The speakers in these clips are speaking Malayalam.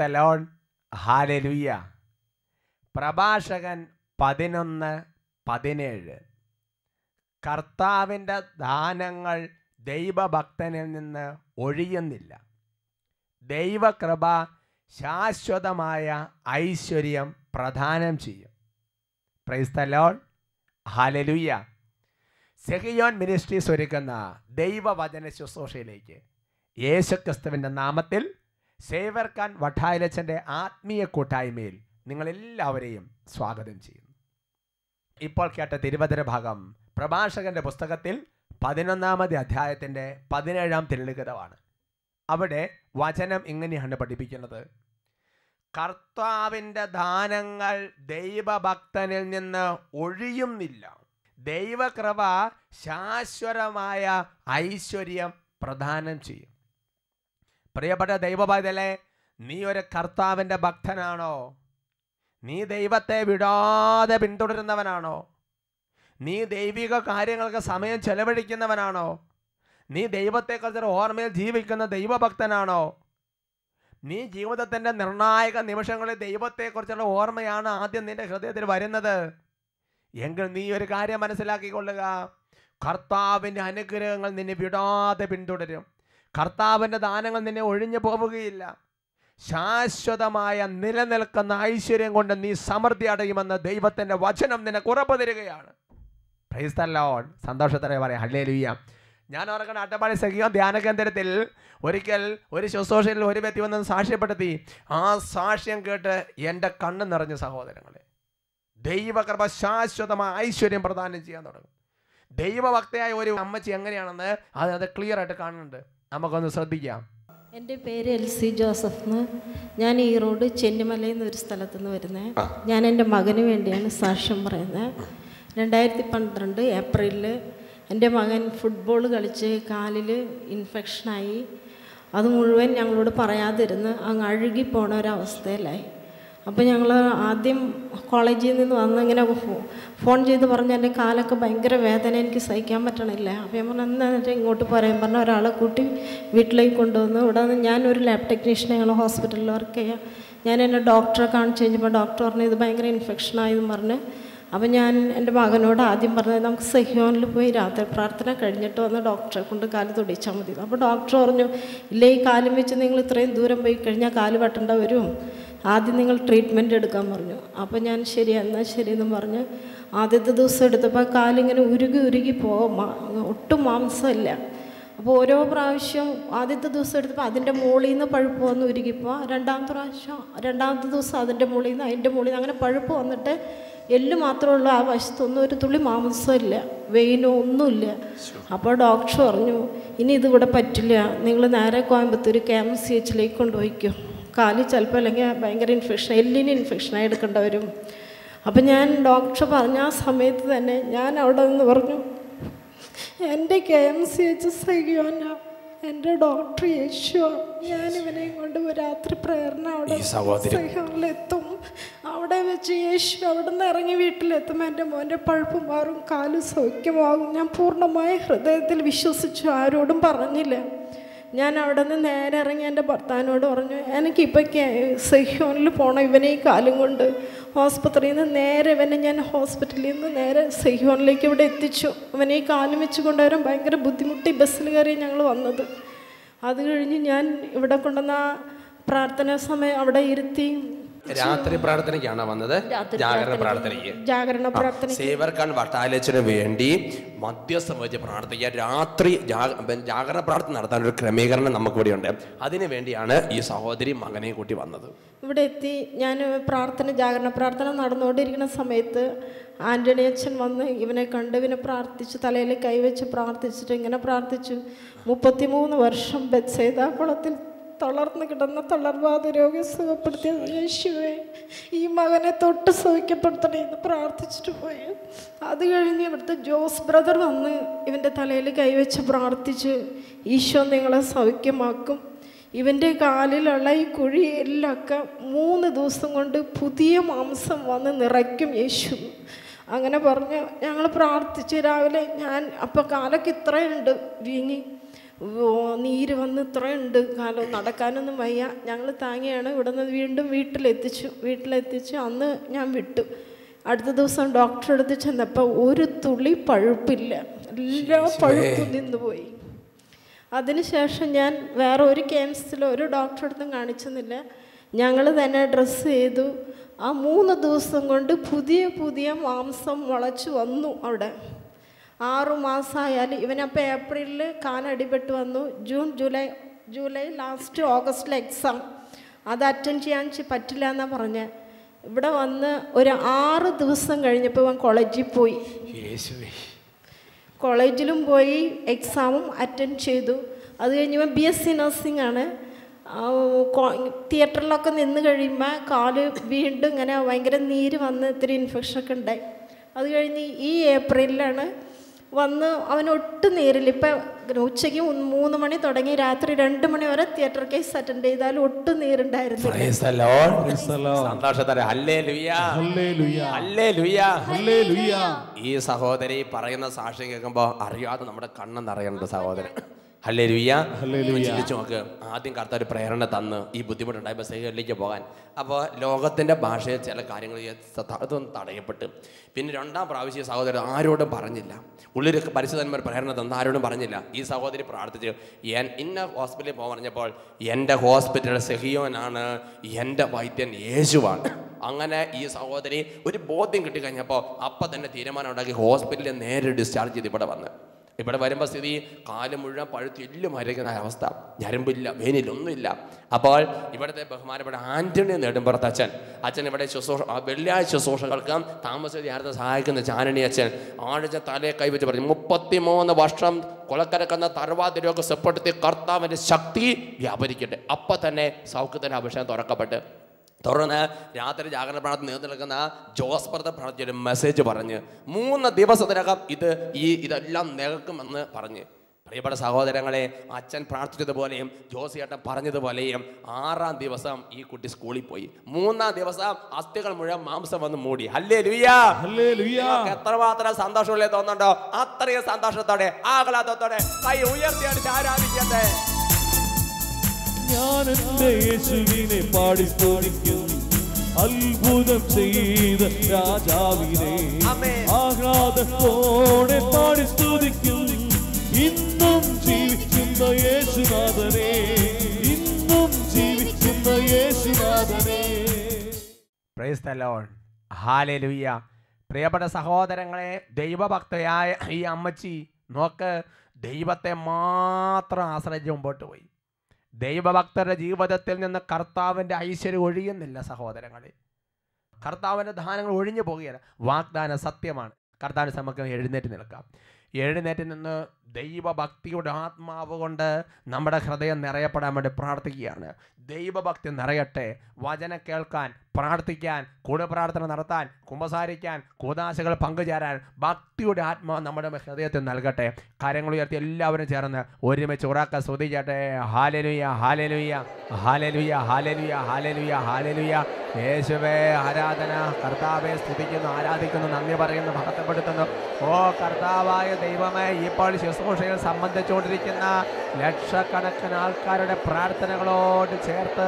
തലോൺ ഹാലരുയ പ്രഭാഷകൻ പതിനൊന്ന് പതിനേഴ് കർത്താവിൻ്റെ ദാനങ്ങൾ ദൈവഭക്തനിൽ നിന്ന് ഒഴിയുന്നില്ല ദൈവകൃപ ശാശ്വതമായ ഐശ്വര്യം പ്രദാനം ചെയ്യും പ്രൈസ്തലോൺ ഹാലലുയ്യ സെഹിയോൻ മിനിസ്ട്രീസ് ഒരുക്കുന്ന ദൈവവചന ശുശ്രൂഷയിലേക്ക് യേശുക്രിസ്തുവിൻ്റെ നാമത്തിൽ സേവർ ഖാൻ വഠായലച്ചൻ്റെ ആത്മീയ കൂട്ടായ്മയിൽ നിങ്ങളെല്ലാവരെയും സ്വാഗതം ചെയ്യുന്നു ഇപ്പോൾ കേട്ട തിരുവതിര ഭാഗം പ്രഭാഷകന്റെ പുസ്തകത്തിൽ പതിനൊന്നാമത് അധ്യായത്തിൻ്റെ പതിനേഴാം തിരുളിഖിതമാണ് അവിടെ വചനം ഇങ്ങനെയാണ് പഠിപ്പിക്കുന്നത് കർത്താവിൻ്റെ ദാനങ്ങൾ ദൈവഭക്തനിൽ നിന്ന് ഒഴിയുന്നില്ല ദൈവകൃപ ശാശ്വതമായ ഐശ്വര്യം പ്രദാനം ചെയ്യും പ്രിയപ്പെട്ട ദൈവപൈതലെ നീ ഒരു കർത്താവിൻ്റെ ഭക്തനാണോ നീ ദൈവത്തെ വിടാതെ പിന്തുടരുന്നവനാണോ നീ ദൈവിക കാര്യങ്ങൾക്ക് സമയം ചെലവഴിക്കുന്നവനാണോ നീ ദൈവത്തെക്കുറിച്ചൊരു ഓർമ്മയിൽ ജീവിക്കുന്ന ദൈവഭക്തനാണോ നീ ജീവിതത്തിൻ്റെ നിർണായക നിമിഷങ്ങളിൽ ദൈവത്തെക്കുറിച്ചുള്ള ഓർമ്മയാണ് ആദ്യം നിന്റെ ഹൃദയത്തിൽ വരുന്നത് എങ്കിൽ നീ ഒരു കാര്യം മനസ്സിലാക്കിക്കൊള്ളുക കർത്താവിൻ്റെ അനുഗ്രഹങ്ങൾ നിന്നെ വിടാതെ പിന്തുടരും കർത്താവിൻ്റെ ദാനങ്ങൾ നിന്നെ ഒഴിഞ്ഞു പോവുകയില്ല ശാശ്വതമായ നിലനിൽക്കുന്ന ഐശ്വര്യം കൊണ്ട് നീ സമൃദ്ധി അടയുമെന്ന് ദൈവത്തിൻ്റെ വചനം നിന്നെ കുറപ്പ് തരികയാണ് പ്രൈസ്തല്ലോ സന്തോഷത്തോടെ പറയാം ഹള്ളേ ലുയ്യ ഞാൻ ഓർക്കണ അട്ടപ്പാടി സഖിയോ ധ്യാന കേന്ദ്രത്തിൽ ഒരിക്കൽ ഒരു ശുശ്രൂഷയിൽ ഒരു വ്യക്തി വന്ന് സാക്ഷ്യപ്പെടുത്തി ആ സാക്ഷ്യം കേട്ട് എൻ്റെ കണ്ണ് നിറഞ്ഞ സഹോദരങ്ങളെ ദൈവകൃപ ശാശ്വതമായ ഐശ്വര്യം പ്രദാനം ചെയ്യാൻ തുടങ്ങും ദൈവഭക്തയായ ഒരു അമ്മച്ചി എങ്ങനെയാണെന്ന് അത് അത് ക്ലിയർ ആയിട്ട് കാണുന്നുണ്ട് നമുക്കൊന്ന് ശ്രദ്ധിക്കാം എൻ്റെ പേര് എൽ സി ജോസഫ് എന്ന് ഞാൻ ഈ റോഡ് ചെന്നിമലയിൽ നിന്ന് ഒരു സ്ഥലത്തു നിന്ന് വരുന്നത് ഞാൻ എൻ്റെ മകന് വേണ്ടിയാണ് സാക്ഷ്യം പറയുന്നത് രണ്ടായിരത്തി പന്ത്രണ്ട് ഏപ്രിലിൽ എൻ്റെ മകൻ ഫുട്ബോൾ കളിച്ച് കാലിൽ ഇൻഫെക്ഷനായി അത് മുഴുവൻ ഞങ്ങളോട് പറയാതിരുന്ന് അങ്ങ് അഴുകി പോണ ഒരവസ്ഥയിലായി അപ്പോൾ ഞങ്ങൾ ആദ്യം കോളേജിൽ നിന്ന് വന്ന് ഇങ്ങനെ ഫോൺ ചെയ്ത് പറഞ്ഞു എൻ്റെ കാലൊക്കെ ഭയങ്കര വേദന എനിക്ക് സഹിക്കാൻ പറ്റണില്ല അപ്പോൾ ഞാൻ പറഞ്ഞു വെച്ചാൽ ഇങ്ങോട്ട് പോരാൻ പറഞ്ഞു ഒരാളെ കൂട്ടി വീട്ടിലേക്ക് കൊണ്ടുവന്നു ഇവിടെ നിന്ന് ഞാനൊരു ലാബ് ടെക്നീഷ്യൻ ഞങ്ങൾ ഹോസ്പിറ്റലിൽ വർക്ക് ചെയ്യാം ഞാൻ എൻ്റെ ഡോക്ടറെ കാണിച്ച് കഴിഞ്ഞപ്പോൾ ഡോക്ടർ പറഞ്ഞു ഇത് ഭയങ്കര ആയെന്ന് പറഞ്ഞ് അപ്പോൾ ഞാൻ എൻ്റെ മകനോട് ആദ്യം പറഞ്ഞത് നമുക്ക് സഹ്യോനിൽ പോയി രാത്രി പ്രാർത്ഥന കഴിഞ്ഞിട്ട് വന്ന് ഡോക്ടറെ കൊണ്ട് കാല് തുടിച്ചാൽ മതി അപ്പോൾ ഡോക്ടർ പറഞ്ഞു ഇല്ലേ ഈ കാലും വെച്ച് നിങ്ങൾ ഇത്രയും ദൂരം പോയി കഴിഞ്ഞാൽ കാല് വെട്ടേണ്ട വരും ആദ്യം നിങ്ങൾ ട്രീറ്റ്മെൻറ്റ് എടുക്കാൻ പറഞ്ഞു അപ്പോൾ ഞാൻ ശരി എന്നാൽ ശരി പറഞ്ഞ് ആദ്യത്തെ ദിവസം എടുത്തപ്പോൾ കാലിങ്ങനെ ഉരുകി ഉരുകി പോകും ഒട്ടും മാംസമില്ല അപ്പോൾ ഓരോ പ്രാവശ്യം ആദ്യത്തെ ദിവസം എടുത്തപ്പോൾ അതിൻ്റെ മുകളിൽ നിന്ന് പഴുപ്പ് വന്ന് ഉരുകിപ്പോൾ രണ്ടാമത്തെ പ്രാവശ്യം രണ്ടാമത്തെ ദിവസം അതിൻ്റെ മുകളിൽ നിന്ന് അതിൻ്റെ മുകളിൽ നിന്ന് അങ്ങനെ പഴുപ്പ് വന്നിട്ട് എല്ല് മാത്രമുള്ള ആ വശത്തൊന്നും ഒരു തുള്ളി മാംസമില്ല വെയിനോ ഒന്നുമില്ല അപ്പോൾ ഡോക്ടർ പറഞ്ഞു ഇനി ഇതിവിടെ പറ്റില്ല നിങ്ങൾ നേരെ കോയമ്പത്തൂർ കെ എം സി എച്ചിലേക്ക് കൊണ്ടുപോയിക്കും കാലിൽ ചിലപ്പോൾ അല്ലെങ്കിൽ ഭയങ്കര ഇൻഫെക്ഷൻ എല്ലിന് ഇൻഫെക്ഷനായി എടുക്കേണ്ട വരും അപ്പം ഞാൻ ഡോക്ടർ പറഞ്ഞ ആ സമയത്ത് തന്നെ ഞാൻ അവിടെ നിന്ന് പറഞ്ഞു എൻ്റെ കെ എം സി എച്ച് സഹിയോന എൻ്റെ ഡോക്ടർ യേശു ഞാൻ ഇവനെ കൊണ്ട് രാത്രി പ്രേരണ അവിടെ എത്തും അവിടെ വെച്ച് യേശു അവിടെ നിന്ന് ഇറങ്ങി വീട്ടിലെത്തും എൻ്റെ മോൻ്റെ പഴുപ്പ് മാറും കാലും സൗഖ്യമാകും ഞാൻ പൂർണ്ണമായ ഹൃദയത്തിൽ വിശ്വസിച്ചു ആരോടും പറഞ്ഞില്ല ഞാൻ അവിടെ നിന്ന് നേരെ ഇറങ്ങി എൻ്റെ ഭർത്താവിനോട് പറഞ്ഞു എനിക്കിപ്പോൾ സെഹ്യോനിൽ പോകണം ഇവനെ ഈ കാലം കൊണ്ട് ഹോസ്പിറ്റലിൽ നിന്ന് നേരെ ഇവനെ ഞാൻ ഹോസ്പിറ്റലിൽ നിന്ന് നേരെ സെഹ്യോണിലേക്ക് ഇവിടെ എത്തിച്ചു ഇവനെ ഈ കാലം വെച്ച് കൊണ്ടുവരാൻ ഭയങ്കര ബുദ്ധിമുട്ടി ബസ്സിൽ കയറി ഞങ്ങൾ വന്നത് അത് കഴിഞ്ഞ് ഞാൻ ഇവിടെ കൊണ്ടുവന്ന പ്രാർത്ഥനാ സമയം അവിടെ ഇരുത്തി രാത്രി പ്രാർത്ഥനയ്ക്കാണ് വന്നത് ജാഗരണ പ്രാർത്ഥനയ്ക്ക് ജാഗരണ പ്രാർത്ഥന സേവർക്കാൻ വട്ടാലച്ചന് വേണ്ടി മധ്യസ്ഥം വെച്ച് പ്രാർത്ഥിക്കുക രാത്രി ജാഗരണ പ്രാർത്ഥന നടത്താൻ ഒരു ക്രമീകരണം നമുക്കിവിടെ ഉണ്ട് അതിനു വേണ്ടിയാണ് ഈ സഹോദരി മകനെ കൂട്ടി വന്നത് ഇവിടെ എത്തി ഞാൻ പ്രാർത്ഥന ജാഗരണ പ്രാർത്ഥന നടന്നുകൊണ്ടിരിക്കുന്ന സമയത്ത് ആന്റണി അച്ഛൻ വന്ന് ഇവനെ കണ്ട് ഇവനെ പ്രാർത്ഥിച്ചു തലയിൽ കൈവച്ച് പ്രാർത്ഥിച്ചിട്ട് ഇങ്ങനെ പ്രാർത്ഥിച്ചു മുപ്പത്തിമൂന്ന് വർഷം ബെത്സേതാ കുളത്തിൽ തളർന്ന് കിടന്ന തളർവാദ രോഗം സുഖപ്പെടുത്തിയ യേശുവേ ഈ മകനെ തൊട്ട് സുഖിക്കപ്പെടുത്തണേ എന്ന് പ്രാർത്ഥിച്ചിട്ട് പോയി അത് കഴിഞ്ഞ് ഇവിടുത്തെ ജോസ് ബ്രദർ വന്ന് ഇവൻ്റെ തലയിൽ കൈവച്ച് പ്രാർത്ഥിച്ച് ഈശോ നിങ്ങളെ സൗഖ്യമാക്കും ഇവൻ്റെ കാലിലുള്ള ഈ കുഴിയിലൊക്കെ മൂന്ന് ദിവസം കൊണ്ട് പുതിയ മാംസം വന്ന് നിറയ്ക്കും യേശു അങ്ങനെ പറഞ്ഞ് ഞങ്ങൾ പ്രാർത്ഥിച്ച് രാവിലെ ഞാൻ അപ്പോൾ കാലൊക്കെ ഇത്രയുണ്ട് വീങ്ങി നീര് വന്ന് ഇത്രയുണ്ട് കാലം നടക്കാനൊന്നും വയ്യ ഞങ്ങൾ താങ്ങിയാണ് ഇവിടെ നിന്ന് വീണ്ടും വീട്ടിലെത്തിച്ചു വീട്ടിലെത്തിച്ചു അന്ന് ഞാൻ വിട്ടു അടുത്ത ദിവസം ഡോക്ടറെ അടുത്ത് ചെന്നപ്പോൾ ഒരു തുള്ളി പഴുപ്പില്ല എല്ലാ പഴുപ്പും നിന്നുപോയി അതിനുശേഷം ഞാൻ വേറെ ഒരു ക്യാൻസറിലോ ഒരു ഡോക്ടറെ അടുത്തും കാണിച്ചെന്നില്ല ഞങ്ങൾ തന്നെ ഡ്രസ്സ് ചെയ്തു ആ മൂന്ന് ദിവസം കൊണ്ട് പുതിയ പുതിയ മാംസം മുളച്ചു വന്നു അവിടെ ആറു മാസമായാൽ ഇവനപ്പോൾ ഏപ്രിലിൽ കാലടിപെട്ട് വന്നു ജൂൺ ജൂലൈ ജൂലൈ ലാസ്റ്റ് ഓഗസ്റ്റിലെ എക്സാം അത് അറ്റൻഡ് ചെയ്യാൻ പറ്റില്ല എന്നാണ് പറഞ്ഞ് ഇവിടെ വന്ന് ഒരു ആറ് ദിവസം കഴിഞ്ഞപ്പോൾ ഇവൻ കോളേജിൽ പോയി കോളേജിലും പോയി എക്സാമും അറ്റൻഡ് ചെയ്തു അത് കഴിഞ്ഞപ്പോൾ ബി എസ് സി നഴ്സിംഗ് ആണ് തിയേറ്ററിലൊക്കെ നിന്ന് കഴിയുമ്പോൾ കാല് വീണ്ടും ഇങ്ങനെ ഭയങ്കര നീര് വന്ന് ഇത്തിരി ഇൻഫെക്ഷൻ ഒക്കെ ഉണ്ടായി അത് കഴിഞ്ഞ് ഈ ഏപ്രിലിലാണ് വന്ന് അവനൊട്ടും നേരില്ല ഇപ്പം ഉച്ചയ്ക്ക് മൂന്ന് മണി തുടങ്ങി രാത്രി രണ്ട് മണി വരെ തിയേറ്റർ കേസ് അറ്റൻഡ് ചെയ്താൽ ഒട്ടും നേരുണ്ടായിരുന്നു ഈ സഹോദരി പറയുന്ന സാക്ഷി കേൾക്കുമ്പോൾ അറിയാതെ നമ്മുടെ അറിയണ്ട സഹോദരൻ ഹല്ലേ രുയ്യ ചിന്തിച്ചു നോക്ക് ആദ്യം കർത്താവ് പ്രേരണ തന്ന് ഈ ബുദ്ധിമുട്ടുണ്ടായ സൈഹലിലേക്ക് പോകാൻ അപ്പോൾ ലോകത്തിൻ്റെ ഭാഷയിൽ ചില കാര്യങ്ങൾ തടയപ്പെട്ട് പിന്നെ രണ്ടാം പ്രാവശ്യം സഹോദരൻ ആരോടും പറഞ്ഞില്ല ഉള്ളിൽ പരിശുദ്ധന്മാർ പ്രേരണ തന്ന് ആരോടും പറഞ്ഞില്ല ഈ സഹോദരി പ്രാർത്ഥിച്ചു ഞാൻ ഇന്ന ഹോസ്പിറ്റലിൽ പോകാൻ പറഞ്ഞപ്പോൾ എൻ്റെ ഹോസ്പിറ്റൽ സെഹിയോനാണ് എൻ്റെ വൈദ്യൻ യേശുവാണ് അങ്ങനെ ഈ സഹോദരി ഒരു ബോധ്യം കിട്ടിക്കഴിഞ്ഞപ്പോൾ അപ്പം തന്നെ തീരുമാനം ഉണ്ടാക്കി ഹോസ്പിറ്റലിൽ നേരെ ഡിസ്ചാർജ് ചെയ്ത് ഇവിടെ വന്ന് ഇവിടെ വരുമ്പോൾ സ്ഥിതി കാലം മുഴുവൻ പഴുത്ത് എല്ലാം അരയ്ക്കുന്ന അവസ്ഥ ഞരമ്പില്ല വേനിലൊന്നുമില്ല അപ്പോൾ ഇവിടുത്തെ ബഹുമാനപ്പെട്ട ആന്റണി നെടുമ്പുറത്ത് അച്ഛൻ അച്ഛൻ ഇവിടെ ശുശ്രൂഷ വെള്ളിയാഴ്ച ശുശ്രൂഷകൾക്ക് താമസിച്ച് ആരത്തെ സഹായിക്കുന്ന ചാനണി അച്ഛൻ ആഴ്ച തലയെ കൈവച്ച് പറഞ്ഞു മുപ്പത്തിമൂന്ന് വർഷം കുളക്കരക്കുന്ന തറവാതിരൊക്കെ സെപ്പെടുത്തി കർത്താവിൻ്റെ ശക്തി വ്യാപരിക്കട്ടെ അപ്പം തന്നെ സൗഖ്യത്തിൻ്റെ അഭിഷേകം തുറക്കപ്പെട്ട് തുടർന്ന് രാത്രി ജാഗ്രത പ്രാണത്തിൽ നിലനിൽക്കുന്ന ജോസ് പ്രത പ്രാർത്ഥിച്ച ഒരു മെസ്സേജ് പറഞ്ഞ് മൂന്ന് ദിവസത്തിനകം ഇത് ഈ ഇതെല്ലാം നികക്കുമെന്ന് പറഞ്ഞ് പ്രിയപ്പെട്ട സഹോദരങ്ങളെ അച്ഛൻ പ്രാർത്ഥിച്ചതുപോലെയും ജോസിയേട്ടൻ പറഞ്ഞതുപോലെയും ആറാം ദിവസം ഈ കുട്ടി സ്കൂളിൽ പോയി മൂന്നാം ദിവസം അസ്ഥികൾ മുഴുവൻ മാംസം വന്ന് മൂടി അല്ലേ ലുയ്യാ എത്രമാത്രം സന്തോഷമുള്ളേ തോന്നുന്നുണ്ടോ അത്രയും സന്തോഷത്തോടെ ആഹ്ലാദത്തോടെ കൈ ഉയർത്തിയാണ് ആരാധിക്കട്ടെ ഞാൻ എന്റെ യേശുവിനെ പാടി സ്തുതിക്കും അത്ഭുതം ചെയ്ത രാജാവിനെ ആഹ്ലാദത്തോടെ പാടി സ്തുതിക്കും ഇന്നും ജീവിക്കുന്ന യേശുനാഥനെ ഇന്നും ജീവിക്കുന്ന യേശുനാഥനെ പ്രൈസ് ഹാലലുയ്യ പ്രിയപ്പെട്ട സഹോദരങ്ങളെ ദൈവഭക്തയായ ഈ അമ്മച്ചി നോക്ക് ദൈവത്തെ മാത്രം ആശ്രയിച്ച് മുമ്പോട്ട് പോയി ദൈവഭക്തരുടെ ജീവിതത്തിൽ നിന്ന് കർത്താവിൻ്റെ ഐശ്വര്യം ഒഴിയുന്നില്ല സഹോദരങ്ങളെ കർത്താവിൻ്റെ ദാനങ്ങൾ ഒഴിഞ്ഞു പോകുകയല്ല വാഗ്ദാനം സത്യമാണ് കർത്താവിന് നമുക്ക് എഴുന്നേറ്റ് നിൽക്കാം എഴുന്നേറ്റ് നിന്ന് ദൈവഭക്തിയുടെ ആത്മാവ് കൊണ്ട് നമ്മുടെ ഹൃദയം നിറയപ്പെടാൻ വേണ്ടി പ്രാർത്ഥിക്കുകയാണ് ദൈവഭക്തി നിറയട്ടെ വചന കേൾക്കാൻ പ്രാർത്ഥിക്കാൻ കൂടെ പ്രാർത്ഥന നടത്താൻ കുമ്പസാരിക്കാൻ കൂതാശകൾ പങ്കുചേരാൻ ഭക്തിയുടെ ആത്മാവ് നമ്മുടെ ഹൃദയത്തിൽ നൽകട്ടെ കാര്യങ്ങൾ ഉയർത്തി എല്ലാവരും ചേർന്ന് ഒരുമിച്ച് ഉറാക്ക ശ്രദ്ധിക്കട്ടെ ഹാലലുയ ഹാലലുയ ഹാലലുയ ഹാലലുയ ഹാലലുയ ഹാലലുയ യേശുവേ ആരാധന കർത്താവെ സ്തുതിക്കുന്നു ആരാധിക്കുന്നു നന്ദി പറയുന്നു മഹത്വപ്പെടുത്തുന്നു ഓ കർത്താവായ ദൈവമേ ഇപ്പോൾ ശുശ്രൂഷ ശുശ്രൂഷയിൽ സംബന്ധിച്ചുകൊണ്ടിരിക്കുന്ന ലക്ഷക്കണക്കിന് ആൾക്കാരുടെ പ്രാർത്ഥനകളോട് ചേർത്ത്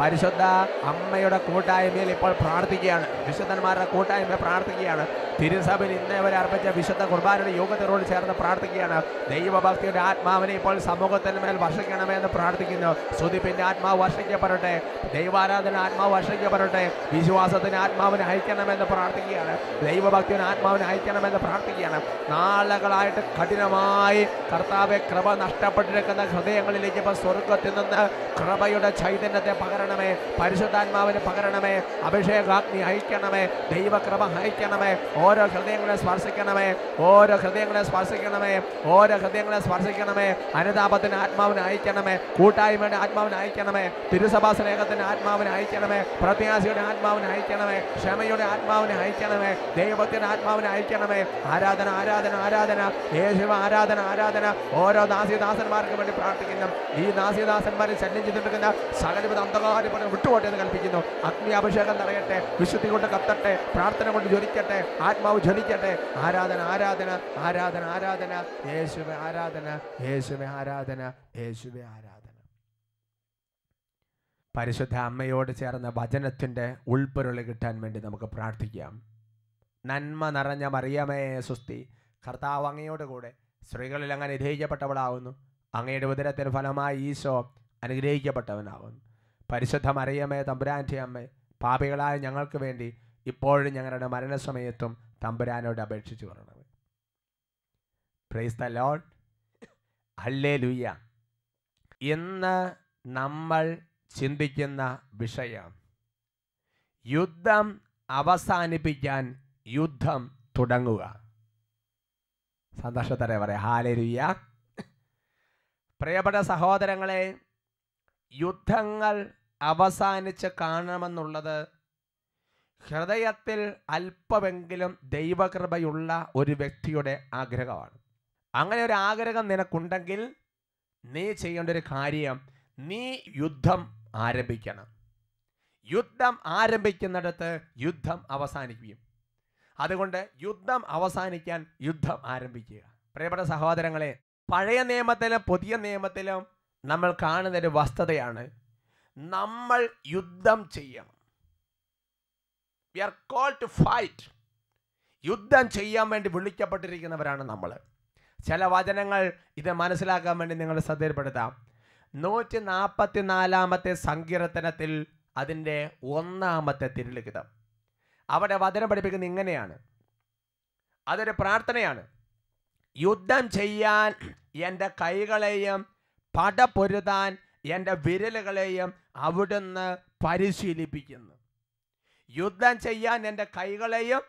പരിശുദ്ധ അമ്മയുടെ കൂട്ടായ്മയിൽ ഇപ്പോൾ പ്രാർത്ഥിക്കുകയാണ് വിശുദ്ധന്മാരുടെ കൂട്ടായ്മ പ്രാർത്ഥിക്കുകയാണ് തിരുസഭയിൽ ഇന്ന് വരെ അർപ്പിച്ച വിശുദ്ധ കുർബാനയുടെ യോഗത്തിനോട് ചേർന്ന് പ്രാർത്ഥിക്കുകയാണ് ദൈവഭക്തിയുടെ ആത്മാവിനെ ഇപ്പോൾ സമൂഹത്തിന് മേൽ വർഷിക്കണമെന്ന് പ്രാർത്ഥിക്കുന്നു സ്തുതിപ്പിൻ്റെ ആത്മാവ് വർഷിക്കപ്പെടട്ടെ ദൈവാരാധന ആത്മാവ് വർഷിക്കപ്പെടട്ടെ വിശ്വാസത്തിന് ആത്മാവിനെ അയക്കണമെന്ന് പ്രാർത്ഥിക്കുകയാണ് ദൈവഭക്തിയുടെ ആത്മാവിനെ അയക്കണമെന്ന് പ്രാർത്ഥിക്കുകയാണ് നാളുകളായിട്ട് കഠിനമായി കർത്താവെ കൃപ നഷ്ടപ്പെട്ടിരിക്കുന്ന ഹൃദയങ്ങളിലേക്ക് ഇപ്പോൾ സ്വർഗത്തിൽ നിന്ന് കൃപയുടെ ചൈതന്യത്തെ പകരണമേ പരിശുദ്ധാത്മാവിനെ പകരണമേ അഭിഷേകാഗ്നി അയക്കണമേ ദൈവകൃപ അയക്കണമേ ഓ ഓരോ ഹൃദയങ്ങളെ സ്പർശിക്കണമേ ഓരോ ഹൃദയങ്ങളെ സ്പർശിക്കണമേ ഓരോ ഹൃദയങ്ങളെ സ്പർശിക്കണമേ അനുതാപത്തിന് ആത്മാവിനെ അയക്കണമേ കൂട്ടായ്മയുടെ ആത്മാവിനെ അയക്കണമേ തിരുസഭാ സ്നേഹത്തിന് ആത്മാവിനെ അയക്കണമേ പ്രത്യാശയുടെ ആത്മാവിനെ അയക്കണമേ ക്ഷമയുടെ ആത്മാവിനെ അയക്കണമേ ദൈവത്തിന് ആത്മാവിനെ അയക്കണമേ ആരാധന ആരാധന ആരാധന യേശു ആരാധന ആരാധന ഓരോ ദാസിദാസന്മാർക്ക് വേണ്ടി പ്രാർത്ഥിക്കുന്നു ഈ ദാസിദാസന്മാരെ ശല്യം ചെയ്തിട്ടിരിക്കുന്ന സകലവിധ അന്ധകാരപ്പെടുന്ന വിട്ടുപോട്ടെ എന്ന് കൽപ്പിക്കുന്നു അഗ്നി അഭിഷേകം നിറയട്ടെ വിശുദ്ധി കൊണ്ട് കത്തട്ടെ പ്രാർത്ഥന കൊണ്ട് ജ്വലിക്കട്ടെ ആത്മാവ് ജനിക്കട്ടെ ആരാധന ആരാധന ആരാധന ആരാധന യേശുവെ ആരാധന യേശുവെ ആരാധന യേശുവെ ആരാധന പരിശുദ്ധ അമ്മയോട് ചേർന്ന വചനത്തിൻ്റെ ഉൾപ്പൊരുള് കിട്ടാൻ വേണ്ടി നമുക്ക് പ്രാർത്ഥിക്കാം നന്മ നിറഞ്ഞ മറിയമേ സുസ്തി കർത്താവ് അങ്ങയോട് കൂടെ സ്ത്രീകളിൽ അങ്ങനെ അനുഗ്രഹിക്കപ്പെട്ടവളാവുന്നു അങ്ങയുടെ ഉദരത്തിന് ഫലമായി ഈശോ അനുഗ്രഹിക്കപ്പെട്ടവനാവുന്നു പരിശുദ്ധ മറിയമ്മേ തമ്പുരാൻ്റെ അമ്മേ പാപികളായ ഞങ്ങൾക്ക് വേണ്ടി ഇപ്പോഴും ഞങ്ങളുടെ മരണസമയത്തും തമ്പുരാനോട് അപേക്ഷിച്ചു പറയണമേ പ്രൈസ് ദ ലോഡ് ഹല്ലേ ലുയ്യ ഇന്ന് നമ്മൾ ചിന്തിക്കുന്ന വിഷയം യുദ്ധം അവസാനിപ്പിക്കാൻ യുദ്ധം തുടങ്ങുക സന്തോഷത്തോടെ പറയാം ഹാലരുയ്യ പ്രിയപ്പെട്ട സഹോദരങ്ങളെ യുദ്ധങ്ങൾ അവസാനിച്ച് കാണണമെന്നുള്ളത് ഹൃദയത്തിൽ അല്പമെങ്കിലും ദൈവകൃപയുള്ള ഒരു വ്യക്തിയുടെ ആഗ്രഹമാണ് അങ്ങനെ ഒരു ആഗ്രഹം നിനക്കുണ്ടെങ്കിൽ നീ ചെയ്യേണ്ട ഒരു കാര്യം നീ യുദ്ധം ആരംഭിക്കണം യുദ്ധം ആരംഭിക്കുന്നിടത്ത് യുദ്ധം അവസാനിക്കുകയും അതുകൊണ്ട് യുദ്ധം അവസാനിക്കാൻ യുദ്ധം ആരംഭിക്കുക പ്രിയപ്പെട്ട സഹോദരങ്ങളെ പഴയ നിയമത്തിലും പുതിയ നിയമത്തിലും നമ്മൾ കാണുന്നൊരു വസ്തുതയാണ് നമ്മൾ യുദ്ധം ചെയ്യണം we are call to fight യുദ്ധം ചെയ്യാൻ വേണ്ടി വിളിക്കപ്പെട്ടിരിക്കുന്നവരാണ് നമ്മൾ ചില വചനങ്ങൾ ഇത് മനസ്സിലാക്കാൻ വേണ്ടി നിങ്ങൾ ശ്രദ്ധയിൽപ്പെടുത്താം നൂറ്റി നാൽപ്പത്തി നാലാമത്തെ സങ്കീർത്തനത്തിൽ അതിൻ്റെ ഒന്നാമത്തെ തിരുലിഖിതം അവിടെ വചനം പഠിപ്പിക്കുന്നത് ഇങ്ങനെയാണ് അതൊരു പ്രാർത്ഥനയാണ് യുദ്ധം ചെയ്യാൻ എൻ്റെ കൈകളെയും പട പൊരുതാൻ എൻ്റെ വിരലുകളെയും അവിടുന്ന് പരിശീലിപ്പിക്കുന്നു യുദ്ധം ചെയ്യാൻ എൻ്റെ കൈകളെയും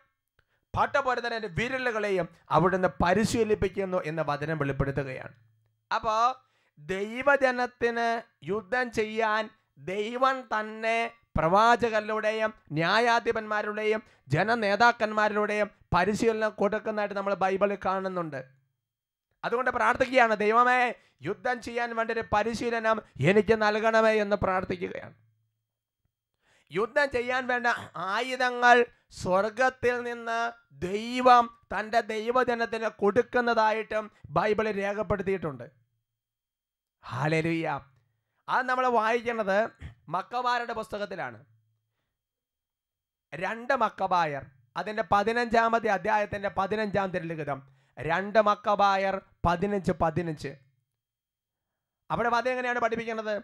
പാട്ട തന്നെ എൻ്റെ വിരലുകളെയും അവിടുന്ന് പരിശീലിപ്പിക്കുന്നു എന്ന് വചനം വെളിപ്പെടുത്തുകയാണ് അപ്പോൾ ദൈവജനത്തിന് യുദ്ധം ചെയ്യാൻ ദൈവം തന്നെ പ്രവാചകരുടെയും ന്യായാധിപന്മാരുടെയും ജനനേതാക്കന്മാരുടെയും പരിശീലനം കൊടുക്കുന്നതായിട്ട് നമ്മൾ ബൈബിളിൽ കാണുന്നുണ്ട് അതുകൊണ്ട് പ്രാർത്ഥിക്കുകയാണ് ദൈവമേ യുദ്ധം ചെയ്യാൻ വേണ്ടി ഒരു പരിശീലനം എനിക്ക് നൽകണമേ എന്ന് പ്രാർത്ഥിക്കുകയാണ് യുദ്ധം ചെയ്യാൻ വേണ്ട ആയുധങ്ങൾ സ്വർഗത്തിൽ നിന്ന് ദൈവം തൻ്റെ ദൈവജനത്തിന് കൊടുക്കുന്നതായിട്ടും ബൈബിളിൽ രേഖപ്പെടുത്തിയിട്ടുണ്ട് ഹാലലുയ്യ അത് നമ്മൾ വായിക്കുന്നത് മക്കവാരുടെ പുസ്തകത്തിലാണ് രണ്ട് മക്കബായർ അതിൻ്റെ പതിനഞ്ചാമത്തെ അധ്യായത്തിൻ്റെ പതിനഞ്ചാം തിരലിഖിതം രണ്ട് മക്കബായർ പതിനഞ്ച് പതിനഞ്ച് അവിടെ അതെങ്ങനെയാണ് പഠിപ്പിക്കുന്നത്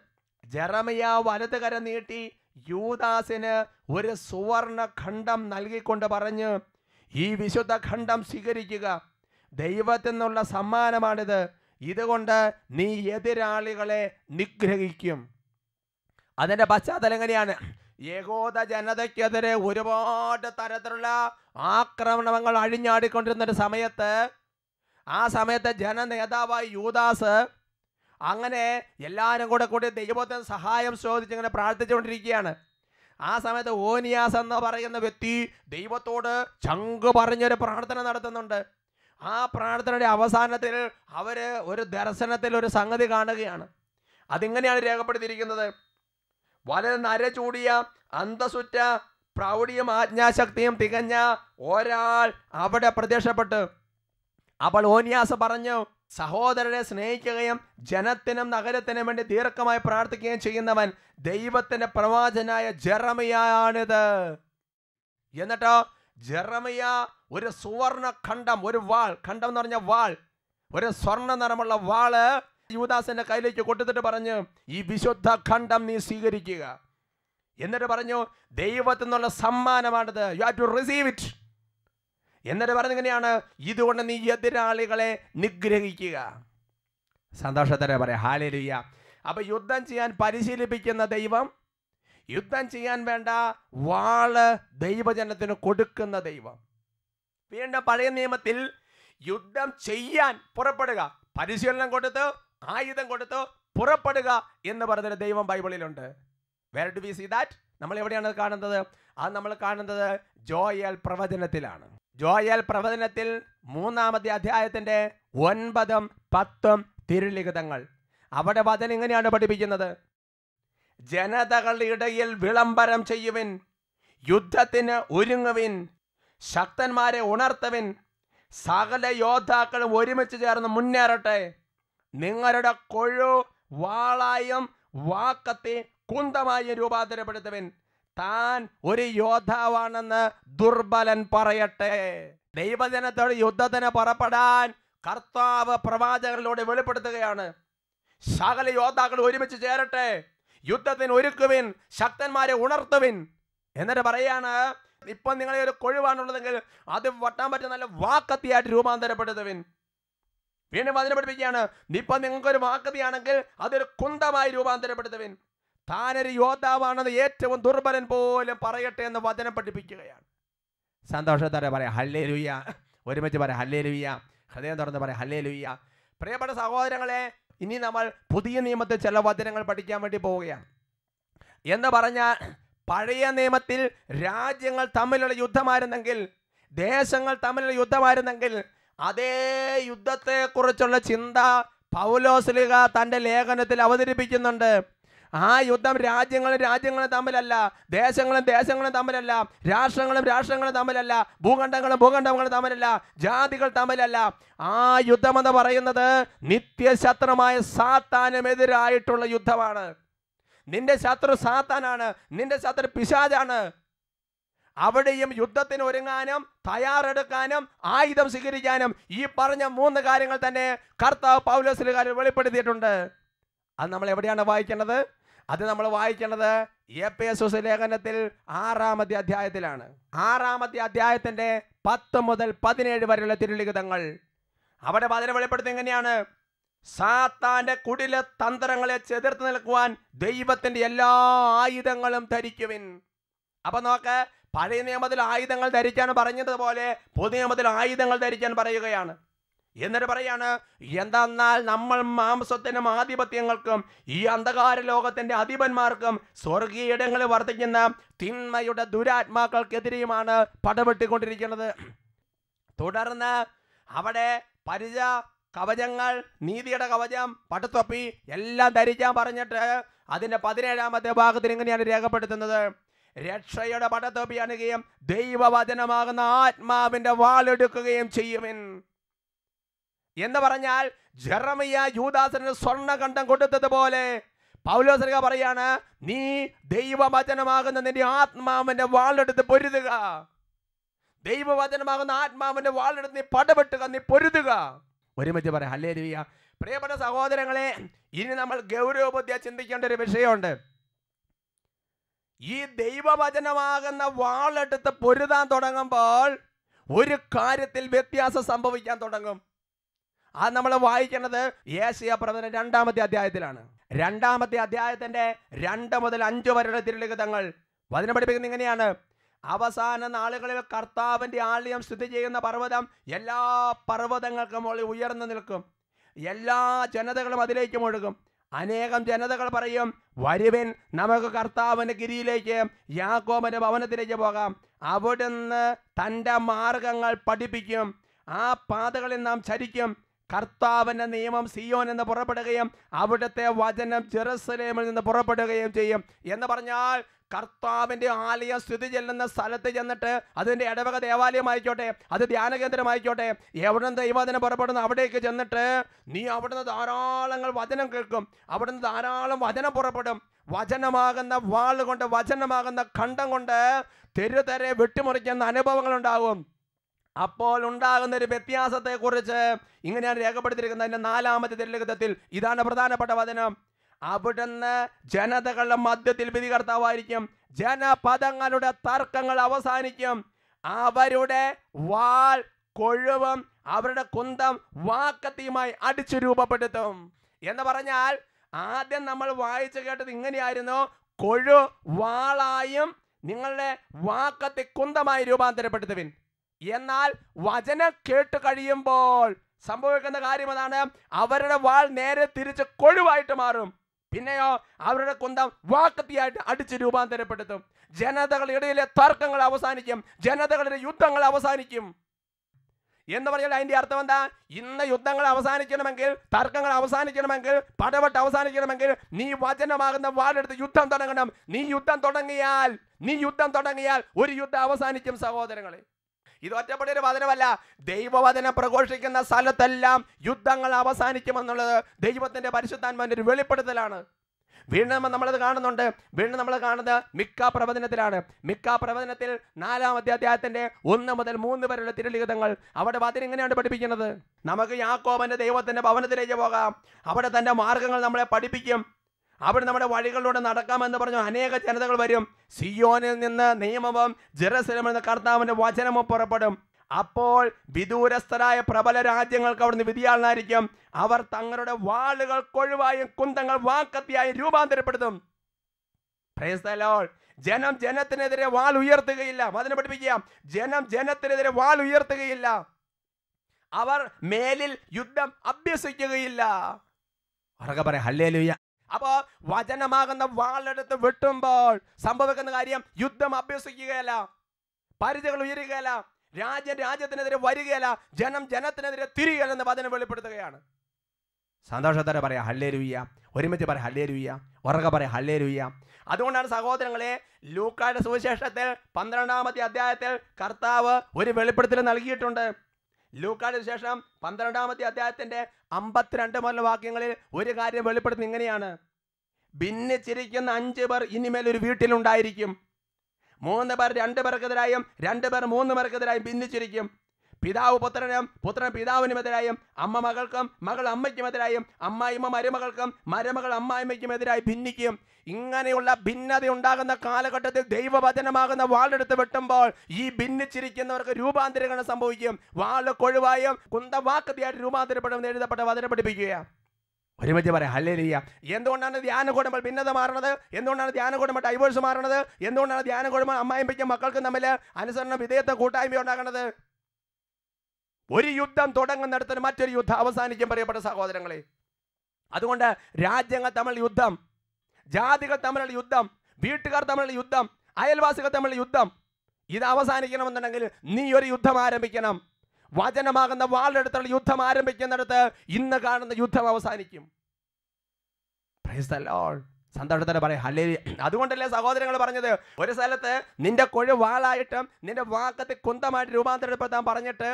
ജറമിയ വലത് കര നീട്ടി യൂദാസിന് ഒരു സുവർണ ഖണ്ഡം നൽകിക്കൊണ്ട് പറഞ്ഞ് ഈ വിശുദ്ധ ഖണ്ഡം സ്വീകരിക്കുക ദൈവത്തിൽ നിന്നുള്ള സമ്മാനമാണിത് ഇതുകൊണ്ട് നീ എതിരാളികളെ നിഗ്രഹിക്കും അതിൻ്റെ പശ്ചാത്തലം എങ്ങനെയാണ് ഏകോദ ജനതയ്ക്കെതിരെ ഒരുപാട് തരത്തിലുള്ള ആക്രമണങ്ങൾ അഴിഞ്ഞാടിക്കൊണ്ടിരുന്ന ഒരു സമയത്ത് ആ സമയത്തെ ജനനേതാവായി യൂദാസ് അങ്ങനെ എല്ലാവരും കൂടെ കൂടി ദൈവത്തിന് സഹായം ഇങ്ങനെ പ്രാർത്ഥിച്ചുകൊണ്ടിരിക്കുകയാണ് ആ സമയത്ത് ഓനിയാസ് എന്ന് പറയുന്ന വ്യക്തി ദൈവത്തോട് ചങ്ക് പറഞ്ഞൊരു പ്രാർത്ഥന നടത്തുന്നുണ്ട് ആ പ്രാർത്ഥനയുടെ അവസാനത്തിൽ അവർ ഒരു ദർശനത്തിൽ ഒരു സംഗതി കാണുകയാണ് അതിങ്ങനെയാണ് രേഖപ്പെടുത്തിയിരിക്കുന്നത് വളരെ നരചൂടിയ അന്തസുറ്റ പ്രൗഢിയും ആജ്ഞാശക്തിയും തികഞ്ഞ ഒരാൾ അവിടെ പ്രത്യക്ഷപ്പെട്ട് അപ്പോൾ ഓനിയാസ് പറഞ്ഞു സഹോദരരെ സ്നേഹിക്കുകയും ജനത്തിനും നഗരത്തിനും വേണ്ടി ദീർഘമായി പ്രാർത്ഥിക്കുകയും ചെയ്യുന്നവൻ ദൈവത്തിന്റെ പ്രവാചനായ ജറമിയാണിത് എന്നിട്ടോ ജറമിയ ഒരു സുവർണ ഖണ്ഡം ഒരു വാൾ ഖണ്ഡം എന്ന് പറഞ്ഞ വാൾ ഒരു സ്വർണ്ണ നിറമുള്ള വാള് യുവദാസിന്റെ കയ്യിലേക്ക് കൊടുത്തിട്ട് പറഞ്ഞു ഈ വിശുദ്ധ ഖണ്ഡം നീ സ്വീകരിക്കുക എന്നിട്ട് പറഞ്ഞു ദൈവത്തിൽ നിന്നുള്ള സമ്മാനമാണിത് you have to receive it എന്നിട്ട് പറഞ്ഞിങ്ങനെയാണ് ഇതുകൊണ്ട് നീ എതിരാളികളെ നിഗ്രഹിക്കുക സന്തോഷത്തരെ പറയാം ഹാലരുയ്യ അപ്പൊ യുദ്ധം ചെയ്യാൻ പരിശീലിപ്പിക്കുന്ന ദൈവം യുദ്ധം ചെയ്യാൻ വേണ്ട വാള് ദൈവജനത്തിന് കൊടുക്കുന്ന ദൈവം വീണ്ടും പഴയ നിയമത്തിൽ യുദ്ധം ചെയ്യാൻ പുറപ്പെടുക പരിശീലനം കൊടുത്ത് ആയുധം കൊടുത്ത് പുറപ്പെടുക എന്ന് പറഞ്ഞൊരു ദൈവം ബൈബിളിലുണ്ട് where do we see that നമ്മൾ എവിടെയാണ് കാണുന്നത് അത് നമ്മൾ കാണുന്നത് ജോയൽ പ്രവചനത്തിലാണ് ജോയൽ പ്രവചനത്തിൽ മൂന്നാമത്തെ അധ്യായത്തിൻ്റെ ഒൻപതും പത്തും തിരുലിഖിതങ്ങൾ അവിടെ വചനം ഇങ്ങനെയാണ് പഠിപ്പിക്കുന്നത് ജനതകളുടെ ഇടയിൽ വിളംബരം ചെയ്യുവിൻ യുദ്ധത്തിന് ഒരുങ്ങുവിൻ ശക്തന്മാരെ ഉണർത്തുവിൻ സകല യോദ്ധാക്കളും ഒരുമിച്ച് ചേർന്ന് മുന്നേറട്ടെ നിങ്ങളുടെ കൊഴു വാളായും വാക്കത്തെ കുന്തമായും രൂപാന്തരപ്പെടുത്തുവിൻ താൻ ഒരു യോദ്ധാവാണെന്ന് ദുർബലൻ പറയട്ടെ ദൈവജനത്തോട് യുദ്ധത്തിന് പുറപ്പെടാൻ കർത്താവ് പ്രവാചകരിലൂടെ വെളിപ്പെടുത്തുകയാണ് സകല യോദ്ധാക്കൾ ഒരുമിച്ച് ചേരട്ടെ യുദ്ധത്തിന് ഒരുക്കുവിൻ ശക്തന്മാരെ ഉണർത്തുവിൻ എന്നിട്ട് പറയാണ് ഇപ്പം നിങ്ങളെ ഒരു കൊഴിവാണുള്ളതെങ്കിൽ അത് വട്ടാൻ പറ്റുന്ന നല്ല വാക്കത്തിയായിട്ട് രൂപാന്തരപ്പെടുത്തുവിൻ വീണ്ടും അതിനെ പഠിപ്പിക്കുകയാണ് ഇപ്പം നിങ്ങൾക്കൊരു വാക്കതിയാണെങ്കിൽ അതൊരു കുന്തമായി രൂപാന്തരപ്പെടുത്തുവിൻ താനൊരു യോദ്ധാവാണെന്ന് ഏറ്റവും ദുർബലൻ പോലും പറയട്ടെ എന്ന് വചനം പഠിപ്പിക്കുകയാണ് സന്തോഷത്തോടെ പറയാം ഹല്ലേ ലുയ്യ ഒരുമിച്ച് പറയാം ഹല്ലേ ലുയ്യ ഹൃദയം തുറന്ന് പറയാം ഹല്ലേ ലുയ്യ പ്രിയപ്പെട്ട സഹോദരങ്ങളെ ഇനി നമ്മൾ പുതിയ നിയമത്തിൽ ചില വചനങ്ങൾ പഠിക്കാൻ വേണ്ടി പോവുകയാണ് എന്ന് പറഞ്ഞാൽ പഴയ നിയമത്തിൽ രാജ്യങ്ങൾ തമ്മിലുള്ള യുദ്ധമായിരുന്നെങ്കിൽ ദേശങ്ങൾ തമ്മിലുള്ള യുദ്ധമായിരുന്നെങ്കിൽ അതേ യുദ്ധത്തെക്കുറിച്ചുള്ള ചിന്ത പൗലോസ്ലിക തൻ്റെ ലേഖനത്തിൽ അവതരിപ്പിക്കുന്നുണ്ട് ആ യുദ്ധം രാജ്യങ്ങളും രാജ്യങ്ങളും തമ്മിലല്ല ദേശങ്ങളും ദേശങ്ങളും തമ്മിലല്ല രാഷ്ട്രങ്ങളും രാഷ്ട്രങ്ങളും തമ്മിലല്ല ഭൂഖണ്ഡങ്ങളും ഭൂഖണ്ഡങ്ങളും തമ്മിലല്ല ജാതികൾ തമ്മിലല്ല ആ യുദ്ധമെന്ന് പറയുന്നത് നിത്യശത്രുമായ സാത്താനുമെതിരായിട്ടുള്ള യുദ്ധമാണ് നിന്റെ ശത്രു സാത്താനാണ് നിന്റെ ശത്രു പിശാജാണ് അവിടെയും യുദ്ധത്തിന് ഒരുങ്ങാനും തയ്യാറെടുക്കാനും ആയുധം സ്വീകരിക്കാനും ഈ പറഞ്ഞ മൂന്ന് കാര്യങ്ങൾ തന്നെ കർത്താവ് പൗലോസിലുകാരിൽ വെളിപ്പെടുത്തിയിട്ടുണ്ട് അത് നമ്മൾ എവിടെയാണ് വായിക്കേണ്ടത് അത് നമ്മൾ വായിക്കേണ്ടത് എപ്പേസുസ് ലേഖനത്തിൽ ആറാമത്തെ അധ്യായത്തിലാണ് ആറാമത്തെ അധ്യായത്തിന്റെ പത്ത് മുതൽ പതിനേഴ് വരെയുള്ള തിരുലിഖിതങ്ങൾ അവിടെ വചന വെളിപ്പെടുത്തി എങ്ങനെയാണ് സാത്താന്റെ കുടില തന്ത്രങ്ങളെ ചെതിർത്ത് നിൽക്കുവാൻ ദൈവത്തിന്റെ എല്ലാ ആയുധങ്ങളും ധരിക്കുവിൻ അപ്പൊ നോക്ക് പഴയ നിയമത്തിൽ ആയുധങ്ങൾ ധരിക്കാൻ പറഞ്ഞതുപോലെ പുതിയ നിയമത്തിൽ ആയുധങ്ങൾ ധരിക്കാൻ പറയുകയാണ് എന്നിട്ട് പറയാണ് എന്തെന്നാൽ നമ്മൾ മാംസത്തിനും ആധിപത്യങ്ങൾക്കും ഈ അന്ധകാര ലോകത്തിൻ്റെ അധിപന്മാർക്കും സ്വർഗീയ ഇടങ്ങളിൽ വർദ്ധിക്കുന്ന തിന്മയുടെ ദുരാത്മാക്കൾക്കെതിരെയുമാണ് പടപെട്ടിക്കൊണ്ടിരിക്കുന്നത് തുടർന്ന് അവിടെ പരിച കവചങ്ങൾ നീതിയുടെ കവചം പടുത്തൊപ്പി എല്ലാം ധരിക്കാൻ പറഞ്ഞിട്ട് അതിൻ്റെ പതിനേഴാമത്തെ ഭാഗത്തിന് ഇങ്ങനെയാണ് രേഖപ്പെടുത്തുന്നത് രക്ഷയുടെ പടത്തൊപ്പി അണുകയും ദൈവവചനമാകുന്ന ആത്മാവിൻ്റെ വാളെടുക്കുകയും ചെയ്യുമെന്ന് എന്ന് പറഞ്ഞാൽ ജെറമിയ യൂദാസന് സ്വർണ്ണകണ്ഠം കൊടുത്തതുപോലെ പൗലോസരിക പറയാണ് നീ ദൈവവചനമാകുന്ന നിന്റെ ആത്മാവിന്റെ വാളെടുത്ത് പൊരുതുക ദൈവവചനമാകുന്ന ആത്മാവിന്റെ വാളെടുത്ത് നീ പടപെട്ടുക നീ പൊരുതുക ഒരുമിച്ച് പറയാം അല്ലേ രവിയ പ്രിയപ്പെട്ട സഹോദരങ്ങളെ ഇനി നമ്മൾ ഗൗരവബുദ്ധിയ ചിന്തിക്കേണ്ട ഒരു വിഷയമുണ്ട് ഈ ദൈവവചനമാകുന്ന വാളെടുത്ത് പൊരുതാൻ തുടങ്ങുമ്പോൾ ഒരു കാര്യത്തിൽ വ്യത്യാസം സംഭവിക്കാൻ തുടങ്ങും അത് നമ്മൾ വായിക്കുന്നത് ഏഷ്യ പ്രവചന രണ്ടാമത്തെ അധ്യായത്തിലാണ് രണ്ടാമത്തെ അധ്യായത്തിന്റെ രണ്ട് മുതൽ അഞ്ച് വരെയുള്ള തിരുലിഖിതങ്ങൾ വചനം പഠിപ്പിക്കുന്നത് ഇങ്ങനെയാണ് അവസാന നാളുകളിൽ കർത്താവിന്റെ ആലയം സ്ഥിതി ചെയ്യുന്ന പർവ്വതം എല്ലാ പർവ്വതങ്ങൾക്കും മുകളിൽ ഉയർന്നു നിൽക്കും എല്ലാ ജനതകളും അതിലേക്ക് ഒഴുകും അനേകം ജനതകൾ പറയും വരുവിൻ നമുക്ക് കർത്താവിൻ്റെ ഗിരിയിലേക്ക് യാക്കോബൻ്റെ ഭവനത്തിലേക്ക് പോകാം അവിടുന്ന് തൻ്റെ മാർഗങ്ങൾ പഠിപ്പിക്കും ആ പാതകളിൽ നാം ചരിക്കും കർത്താവിൻ്റെ നിയമം സിയോൻ എന്ന് പുറപ്പെടുകയും അവിടുത്തെ വചനം ജെറുസലേമിൽ നിന്ന് പുറപ്പെടുകയും ചെയ്യും എന്ന് പറഞ്ഞാൽ കർത്താവിൻ്റെ ആലയം സ്ഥിതി ചെല്ലുന്ന സ്ഥലത്ത് ചെന്നിട്ട് അതിൻ്റെ ഇടവക ദേവാലയമായിക്കോട്ടെ അത് ധ്യാനകേന്ദ്രമായിക്കോട്ടെ എവിടെ നിന്ന് ദൈവത്തിനെ പുറപ്പെടുന്ന അവിടേക്ക് ചെന്നിട്ട് നീ അവിടുന്ന് ധാരാളങ്ങൾ വചനം കേൾക്കും അവിടുന്ന് ധാരാളം വചനം പുറപ്പെടും വചനമാകുന്ന കൊണ്ട് വചനമാകുന്ന ഖണ്ഡം കൊണ്ട് തെരുതെരെ വെട്ടിമുറിക്കുന്ന അനുഭവങ്ങളുണ്ടാകും അപ്പോൾ ഉണ്ടാകുന്ന ഒരു കുറിച്ച് ഇങ്ങനെയാണ് അതിന്റെ നാലാമത്തെ തിരുലിഖിതത്തിൽ ഇതാണ് പ്രധാനപ്പെട്ട വചനം അവിടുന്ന് ജനതകളുടെ മധ്യത്തിൽ വിധികർത്താവായിരിക്കും ജനപദങ്ങളുടെ തർക്കങ്ങൾ അവസാനിക്കും അവരുടെ വാൾ കൊഴുവും അവരുടെ കുന്തം വാക്കത്തിയുമായി അടിച്ചു രൂപപ്പെടുത്തും എന്ന് പറഞ്ഞാൽ ആദ്യം നമ്മൾ വായിച്ചു കേട്ടത് ഇങ്ങനെയായിരുന്നു കൊഴു വാളായും നിങ്ങളുടെ വാക്കത്തി കുന്തമായി രൂപാന്തരപ്പെടുത്തുവിൻ എന്നാൽ വചനം കേട്ട് കഴിയുമ്പോൾ സംഭവിക്കുന്ന കാര്യം അതാണ് അവരുടെ വാൾ നേരെ തിരിച്ച് കൊഴുവായിട്ട് മാറും പിന്നെയോ അവരുടെ കുന്തം വാക്കത്തിയായിട്ട് അടിച്ച് രൂപാന്തരപ്പെടുത്തും ജനതകളുടെ ഇടയിലെ തർക്കങ്ങൾ അവസാനിക്കും ജനതകളുടെ യുദ്ധങ്ങൾ അവസാനിക്കും എന്ന് പറഞ്ഞാൽ അതിന്റെ അർത്ഥം എന്താ ഇന്ന് യുദ്ധങ്ങൾ അവസാനിക്കണമെങ്കിൽ തർക്കങ്ങൾ അവസാനിക്കണമെങ്കിൽ പടവട്ട് അവസാനിക്കണമെങ്കിൽ നീ വചനമാകുന്ന വാളെടുത്ത് യുദ്ധം തുടങ്ങണം നീ യുദ്ധം തുടങ്ങിയാൽ നീ യുദ്ധം തുടങ്ങിയാൽ ഒരു യുദ്ധം അവസാനിക്കും സഹോദരങ്ങളെ ഇത് ഒറ്റപ്പെട്ട ഒരു വചനമല്ല ദൈവവചനം പ്രഘോഷിക്കുന്ന സ്ഥലത്തെല്ലാം യുദ്ധങ്ങൾ അവസാനിക്കുമെന്നുള്ളത് ദൈവത്തിന്റെ പരിശുദ്ധാത്മാവിൻ്റെ ഒരു വെളിപ്പെടുത്തലാണ് വീണ്ടും നമ്മളത് കാണുന്നുണ്ട് വീണ്ടും നമ്മൾ കാണുന്നത് മിക്ക പ്രവചനത്തിലാണ് മിക്ക പ്രവചനത്തിൽ നാലാം അധ്യായത്തിന്റെ ഒന്ന് മുതൽ മൂന്ന് വരെയുള്ള തിരുലിഖിതങ്ങൾ അവിടെ പാത്തിന് എങ്ങനെയാണ് പഠിപ്പിക്കുന്നത് നമുക്ക് യാക്കോബന്റെ ദൈവത്തിന്റെ ഭവനത്തിലേക്ക് പോകാം അവിടെ തന്റെ മാർഗങ്ങൾ നമ്മളെ പഠിപ്പിക്കും അവിടെ നമ്മുടെ വഴികളിലൂടെ നടക്കാമെന്ന് പറഞ്ഞു അനേക ജനതകൾ വരും സിയോനിൽ നിന്ന് നിയമവും ജെറസലമെന്ന കർത്താവിന്റെ വചനമോ വചനവും പുറപ്പെടും അപ്പോൾ വിദൂരസ്ഥരായ പ്രബല രാജ്യങ്ങൾക്ക് അവിടുന്ന് വിധിയാളനായിരിക്കും അവർ തങ്ങളുടെ വാളുകൾ കൊഴുവായും കുന്തങ്ങൾ വാക്കത്തിയായും രൂപാന്തരപ്പെടുത്തും ജനം ജനത്തിനെതിരെ വാൾ ഉയർത്തുകയില്ല അതിനെ പഠിപ്പിക്കുക ജനം ജനത്തിനെതിരെ വാൾ ഉയർത്തുകയില്ല അവർ മേലിൽ യുദ്ധം അഭ്യസിക്കുകയില്ല അവർക്ക് പറയാം ഹല്ലേലുയ്യ അപ്പോൾ വചനമാകുന്ന വാളെടുത്ത് വെട്ടുമ്പോൾ സംഭവിക്കുന്ന കാര്യം യുദ്ധം അഭ്യസിക്കുകയല്ല പരിധികൾ ഉയരുകയല്ല രാജ്യം രാജ്യത്തിനെതിരെ വരികയല്ല ജനം ജനത്തിനെതിരെ എന്ന് വചനം വെളിപ്പെടുത്തുകയാണ് സന്തോഷത്തോടെ പറയാം ഹള്ളേ രൂയ്യ ഒരുമിച്ച് പറയാം ഹള്ളേ രൂയ്യ ഉറക്കെ പറയാം ഹള്ളേ രൂയ്യ അതുകൊണ്ടാണ് സഹോദരങ്ങളെ ലൂക്കായുടെ സുവിശേഷത്തിൽ പന്ത്രണ്ടാമത്തെ അധ്യായത്തിൽ കർത്താവ് ഒരു വെളിപ്പെടുത്തൽ നൽകിയിട്ടുണ്ട് ലൂക്കായുടെ ശേഷം പന്ത്രണ്ടാമത്തെ അധ്യായത്തിൻ്റെ അമ്പത്തിരണ്ട് മുതൽ വാക്യങ്ങളിൽ ഒരു കാര്യം വെളിപ്പെടുത്തുന്നത് ഇങ്ങനെയാണ് ഭിന്നിച്ചിരിക്കുന്ന അഞ്ച് പേർ ഇനിമേൽ ഒരു വീട്ടിലുണ്ടായിരിക്കും മൂന്ന് പേർ രണ്ട് പേർക്കെതിരായും രണ്ട് പേർ മൂന്ന് പേർക്കെതിരായും ഭിന്നിച്ചിരിക്കും പിതാവ് പുത്രനും പുത്രൻ പിതാവിനുമെതിരായും അമ്മ മകൾക്കും മകൾ അമ്മയ്ക്കുമെതിരായും അമ്മായിമ്മ മരുമകൾക്കും മരുമകൾ അമ്മായിമ്മയ്ക്കുമെതിരായി ഭിന്നിക്കും ഇങ്ങനെയുള്ള ഭിന്നത ഉണ്ടാകുന്ന കാലഘട്ടത്തിൽ ദൈവവചനമാകുന്ന വാളെടുത്ത് വെട്ടുമ്പോൾ ഈ ഭിന്നിച്ചിരിക്കുന്നവർക്ക് രൂപാന്തരീകരണം സംഭവിക്കും വാള് കൊഴുവായും കുന്തവാക്കതിയായിട്ട് രൂപാന്തരപ്പെടും എഴുതപ്പെട്ട വചന പഠിപ്പിക്കുക ഒരുമിച്ച് പറയാം ഹല്ലേലിയ എന്തുകൊണ്ടാണ് ധ്യാന കൂടുമ്പോൾ ഭിന്നത മാറണത് എന്തുകൊണ്ടാണ് ധ്യാന കൂടുമ്പോൾ ഡൈവേഴ്സ് മാറണത് എന്തുകൊണ്ടാണ് ധ്യാന കൂടുമ്പോൾ അമ്മായിമ്പയ്ക്കും മക്കൾക്കും തമ്മിൽ അനുസരണം വിധേയത്തെ കൂട്ടായ്മ ഉണ്ടാകുന്നത് ഒരു യുദ്ധം തുടങ്ങുന്നിടത്തിന് മറ്റൊരു യുദ്ധം അവസാനിക്കും പറയപ്പെട്ട സഹോദരങ്ങളെ അതുകൊണ്ട് രാജ്യങ്ങൾ തമ്മിൽ യുദ്ധം ജാതികൾ തമ്മിലുള്ള യുദ്ധം വീട്ടുകാർ തമ്മിലുള്ള യുദ്ധം അയൽവാസികൾ തമ്മിലുള്ള യുദ്ധം ഇത് അവസാനിക്കണമെന്നുണ്ടെങ്കിൽ നീ ഒരു യുദ്ധം ആരംഭിക്കണം വചനമാകുന്ന വാളെടുത്തുള്ള യുദ്ധം ആരംഭിക്കുന്നിടത്ത് ഇന്ന് കാണുന്ന യുദ്ധം അവസാനിക്കും സന്തോഷത്തിന് പറയാം ഹലേ അതുകൊണ്ടല്ലേ സഹോദരങ്ങൾ പറഞ്ഞത് ഒരു സ്ഥലത്ത് നിന്റെ കൊഴു വാളായിട്ടും നിന്റെ വാക്കത്തെ കുന്തമായിട്ട് രൂപാന്തരപ്പെടുത്താൻ പറഞ്ഞിട്ട്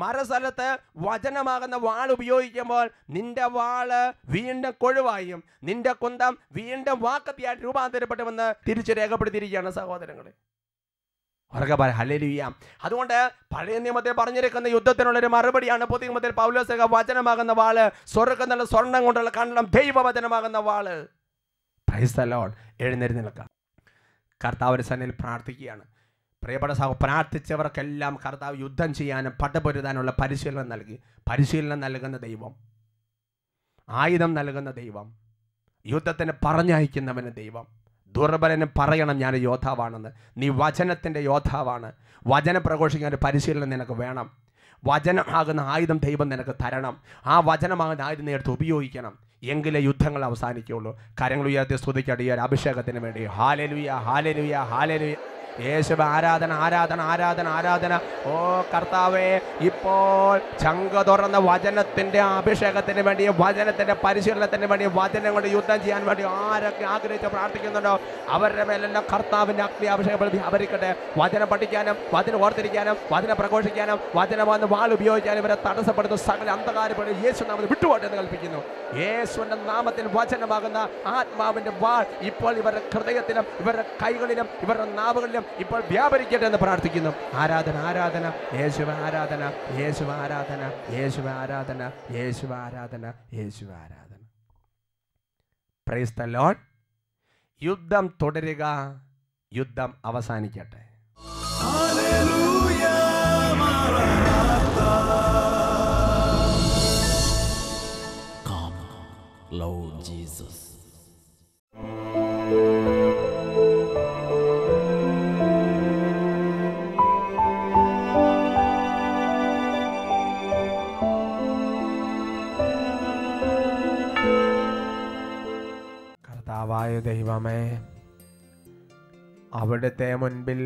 മറുസ്ഥലത്ത് വചനമാകുന്ന വാൾ ഉപയോഗിക്കുമ്പോൾ നിന്റെ വാള് വീണ്ടും കൊഴുവായും നിന്റെ കുന്തം വീണ്ടും വാക്കത്തിയായിട്ട് രൂപാന്തരപ്പെട്ടുമെന്ന് തിരിച്ചു രേഖപ്പെടുത്തിയിരിക്കുകയാണ് സഹോദരങ്ങളെ വർഗപര ഹലലിയ അതുകൊണ്ട് പഴയ നിയമത്തെ പറഞ്ഞിരിക്കുന്ന യുദ്ധത്തിനുള്ളൊരു മറുപടിയാണ് പുതിയ നിയമത്തിൽ പൗലോസക വചനമാകുന്ന വാള് സ്വർഗ്ഗന്നുള്ള സ്വർണം കൊണ്ടുള്ള കണ്ണം ദൈവവചനമാകുന്ന വാള് എഴുന്നേരി എഴുന്നേറ്റ് നിൽക്കാം കർത്താവിൻ്റെ സന്നിൽ പ്രാർത്ഥിക്കുകയാണ് പ്രിയപ്പെട്ട സാഹു പ്രാർത്ഥിച്ചവർക്കെല്ലാം കർത്താവ് യുദ്ധം ചെയ്യാനും പടപൊരുതാനുള്ള പരിശീലനം നൽകി പരിശീലനം നൽകുന്ന ദൈവം ആയുധം നൽകുന്ന ദൈവം യുദ്ധത്തിന് പറഞ്ഞയക്കുന്നവന് ദൈവം ദുർബലന് പറയണം ഞാൻ യോദ്ധാവാണെന്ന് നീ വചനത്തിൻ്റെ യോദ്ധാവാണ് വചനം പ്രഘോഷിക്കാൻ ഒരു പരിശീലനം നിനക്ക് വേണം വചനമാകുന്ന ആയുധം ദൈവം നിനക്ക് തരണം ആ വചനമാകുന്ന ആയുധം നേരത്തെ ഉപയോഗിക്കണം എങ്കിലേ യുദ്ധങ്ങൾ അവസാനിക്കുകയുള്ളൂ കരങ്ങൾ ഉയർത്തി സ്തുതിക്കടിയ ഒരു അഭിഷേകത്തിന് വേണ്ടി ഹാലലുയ ഹാലലുയ ഹാലലുയ യേശുവ ആരാധന ആരാധന ആരാധന ആരാധന ഓ കർത്താവേ ഇപ്പോൾ ചങ്ക തുറന്ന വചനത്തിൻ്റെ അഭിഷേകത്തിന് വേണ്ടി വചനത്തിൻ്റെ പരിശീലനത്തിന് വേണ്ടി വചനം കൊണ്ട് യുദ്ധം ചെയ്യാൻ വേണ്ടി ആരൊക്കെ ആഗ്രഹിച്ച് പ്രാർത്ഥിക്കുന്നുണ്ടോ അവരുടെ മേലെല്ലാം കർത്താവിൻ്റെ അഗ്നി അഭിഷേകപ്പെടുത്തി അവരിക്കട്ടെ വചനം പഠിക്കാനും വചനം ഓർത്തിരിക്കാനും വചനം പ്രഘോഷിക്കാനും വചനം വന്ന് വാൾ ഉപയോഗിക്കാനും ഇവരെ തടസ്സപ്പെടുത്തുന്ന സകല അന്ധകാരപ്പെടും യേശു നാമത്തിൽ വിട്ടുപോട്ടെ എന്ന് കൽപ്പിക്കുന്നു യേശുവിൻ്റെ നാമത്തിൽ വചനമാകുന്ന ആത്മാവിൻ്റെ വാൾ ഇപ്പോൾ ഇവരുടെ ഹൃദയത്തിലും ഇവരുടെ കൈകളിലും ഇവരുടെ നാവുകളിലും ഇപ്പോൾ വ്യാപരിക്കട്ടെ എന്ന് പ്രാർത്ഥിക്കുന്നു ആരാധന ആരാധന യേശുവ ആരാധന യേശുവ ആരാധന യേശുവ ആരാധന യേശുവ ആരാധന യേശുവ ആരാധന പ്രൈസ് ദ ലോഡ് യുദ്ധം തുടരുക യുദ്ധം അവസാനിക്കട്ടെ Hallelujah. കർത്താവായ ദൈവമേ അവിടുത്തെ മുൻപിൽ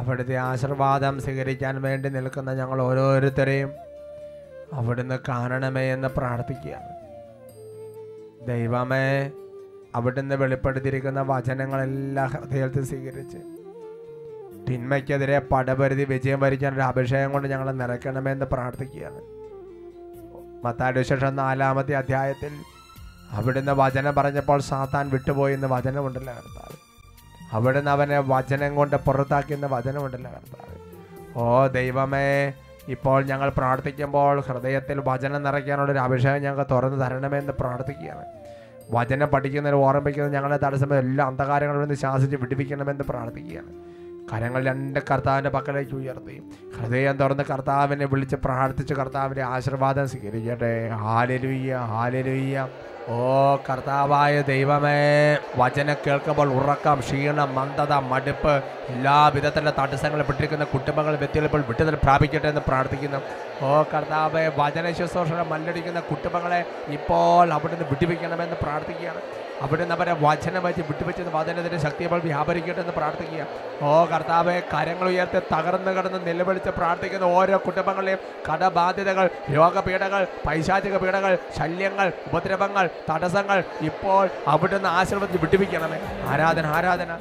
അവിടുത്തെ ആശീർവാദം സ്വീകരിക്കാൻ വേണ്ടി നിൽക്കുന്ന ഞങ്ങൾ ഓരോരുത്തരെയും അവിടുന്ന് കാണണമേ എന്ന് പ്രാർത്ഥിക്കുക ദൈവമേ അവിടുന്ന് വെളിപ്പെടുത്തിയിരിക്കുന്ന വചനങ്ങളെല്ലാം ഹൃദയത്തിൽ സ്വീകരിച്ച് തിന്മയ്ക്കെതിരെ പടപരുതി വിജയം വരിക്കാൻ ഒരു അഭിഷേകം കൊണ്ട് ഞങ്ങളെ എന്ന് പ്രാർത്ഥിക്കുകയാണ് മത്താടിവിശേഷം നാലാമത്തെ അധ്യായത്തിൽ അവിടുന്ന് വചനം പറഞ്ഞപ്പോൾ സാത്താൻ വിട്ടുപോയെന്ന് വചനമുണ്ടല്ലോ കർത്താവ് അവിടുന്ന് അവനെ വചനം കൊണ്ട് പുറത്താക്കിയെന്ന് വചനമുണ്ടല്ലോ കർത്താവ് ഓ ദൈവമേ ഇപ്പോൾ ഞങ്ങൾ പ്രാർത്ഥിക്കുമ്പോൾ ഹൃദയത്തിൽ വചനം നിറയ്ക്കാനുള്ള ഒരു അഭിഷേകം ഞങ്ങൾക്ക് തുറന്നു തരണമെന്ന് പ്രാർത്ഥിക്കുകയാണ് വചനം പഠിക്കുന്നതിന് ഓർമ്മിക്കുന്നത് ഞങ്ങളെ തടസ്സം എല്ലാ അന്ധകാരങ്ങളിൽ നിന്ന് ശാസിച്ച് വിടിപ്പിക്കണമെന്ന് പ്രാർത്ഥിക്കുകയാണ് കരങ്ങൾ രണ്ട് കർത്താവിൻ്റെ പക്കലേക്ക് ഉയർത്തി ഹൃദയം തുറന്ന് കർത്താവിനെ വിളിച്ച് പ്രാർത്ഥിച്ച് കർത്താവിൻ്റെ ആശീർവാദം സ്വീകരിക്കട്ടെ ഹാലലുയ്യ ഹാലലുയ്യ ഓ കർത്താവായ ദൈവമേ വചനം കേൾക്കുമ്പോൾ ഉറക്കം ക്ഷീണം മന്ദത മടുപ്പ് എല്ലാ വിധത്തിൻ്റെ തടസ്സങ്ങളിൽ പെട്ടിരിക്കുന്ന കുടുംബങ്ങൾ വ്യക്തികളിപ്പോൾ വിട്ടുതൽ പ്രാപിക്കട്ടെ എന്ന് പ്രാർത്ഥിക്കുന്നു ഓ കർത്താവെ വചന ശുശ്രൂഷകളെ മല്ലടിക്കുന്ന കുടുംബങ്ങളെ ഇപ്പോൾ അവിടുന്ന് വിട്ടിപ്പിക്കണമെന്ന് പ്രാർത്ഥിക്കുകയാണ് നിന്ന് അവരെ വചനമറ്റി വിട്ടുവെച്ചത് വചനത്തിൻ്റെ ശക്തിയപ്പോൾ വ്യാപരിക്കട്ടെ എന്ന് പ്രാർത്ഥിക്കുക ഓ കർത്താവെ കരങ്ങൾ ഉയർത്തി തകർന്നു കിടന്ന് നിലവിളിച്ച് പ്രാർത്ഥിക്കുന്ന ഓരോ കുടുംബങ്ങളെയും കടബാധ്യതകൾ രോഗപീഠകൾ പൈശാചിക പീഠകൾ ശല്യങ്ങൾ ഉപദ്രവങ്ങൾ തടസ്സങ്ങൾ ഇപ്പോൾ അവിടുന്ന് ആശീർവദിച്ച് വിട്ടുവിക്കണമേ ആരാധന ആരാധന